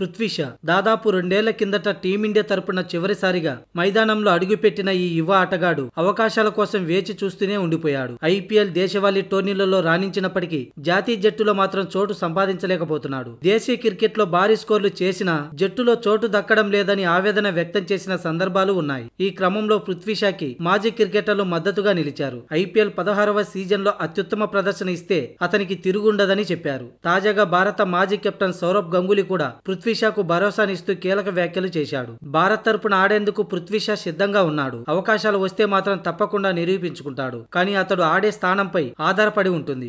పృథ్వీషా దాదాపు రెండేళ్ల కిందట టీమిండియా తరపున చివరిసారిగా మైదానంలో అడుగుపెట్టిన ఈ యువ ఆటగాడు అవకాశాల కోసం వేచి చూస్తూనే ఉండిపోయాడు ఐపీఎల్ దేశవాళీ టోర్నీలలో రాణించినప్పటికీ జాతీయ జట్టులో మాత్రం చోటు సంపాదించలేకపోతున్నాడు దేశీయ క్రికెట్ లో భారీ స్కోర్లు చేసినా జట్టులో చోటు దక్కడం లేదని ఆవేదన వ్యక్తం చేసిన సందర్భాలు ఉన్నాయి ఈ క్రమంలో పృథ్వీషాకి మాజీ క్రికెటర్లు మద్దతుగా నిలిచారు ఐపీఎల్ పదహారవ సీజన్ లో అత్యుత్తమ ప్రదర్శన ఇస్తే అతనికి తిరుగుండదని చెప్పారు తాజాగా భారత మాజీ కెప్టెన్ సౌరభ్ గంగూలీ కూడా పృథ్వీ పృథ్వీషాకు భరోసానిస్తూ కీలక వ్యాఖ్యలు చేశాడు భారత్ తరపున ఆడేందుకు పృథ్వీషా సిద్ధంగా ఉన్నాడు అవకాశాలు వస్తే మాత్రం తప్పకుండా నిరూపించుకుంటాడు కానీ అతడు ఆడే స్థానంపై ఆధారపడి ఉంటుంది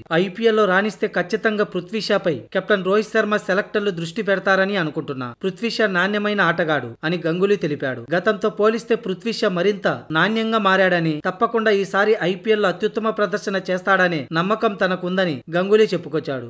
లో రాణిస్తే ఖచ్చితంగా పృథ్వీషాపై కెప్టెన్ రోహిత్ శర్మ సెలెక్టర్లు దృష్టి పెడతారని అనుకుంటున్నా పృథ్వీషా నాణ్యమైన ఆటగాడు అని గంగులీ తెలిపాడు గతంతో పోలిస్తే పృథ్వీషా మరింత నాణ్యంగా మారాడని తప్పకుండా ఈసారి లో అత్యుత్తమ ప్రదర్శన చేస్తాడనే నమ్మకం తనకుందని గంగులీ చెప్పుకొచ్చాడు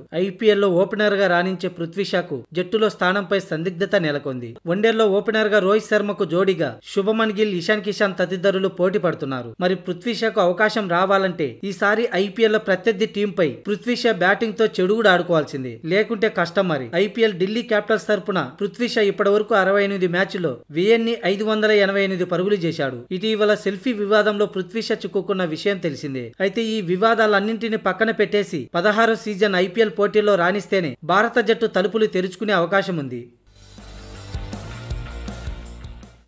లో ఓపెనర్ గా రాణించే పృథ్వీషాకు జట్టులో స్థానంపై సందిగ్ధత నెలకొంది వన్డేల్లో ఓపెనర్ గా రోహిత్ శర్మకు జోడీగా శుభమన్ గిల్ ఇషాన్ కిషాన్ తదితరులు పోటీ పడుతున్నారు మరి పృథ్వీషాకు అవకాశం రావాలంటే ఈసారి ఐపీఎల్ లో ప్రత్యర్థి పై పృథ్వీషా బ్యాటింగ్ తో చెడుగుడు ఆడుకోవాల్సింది లేకుంటే కష్టం మరి ఐపీఎల్ ఢిల్లీ క్యాపిటల్స్ తరపున పృథ్వీషా ఇప్పటి వరకు అరవై ఎనిమిది మ్యాచ్ లో విఎన్ని ఐదు వందల ఎనభై ఎనిమిది పరుగులు చేశాడు ఇటీవల సెల్ఫీ వివాదంలో పృథ్వీషా చిక్కుకున్న విషయం తెలిసిందే అయితే ఈ వివాదాలన్నింటిని పక్కన పెట్టేసి పదహారో సీజన్ ఐపీఎల్ పోటీల్లో రాణిస్తేనే భారత జట్టు తలుపులు తెరుచుకునే అవకాశం ఉంది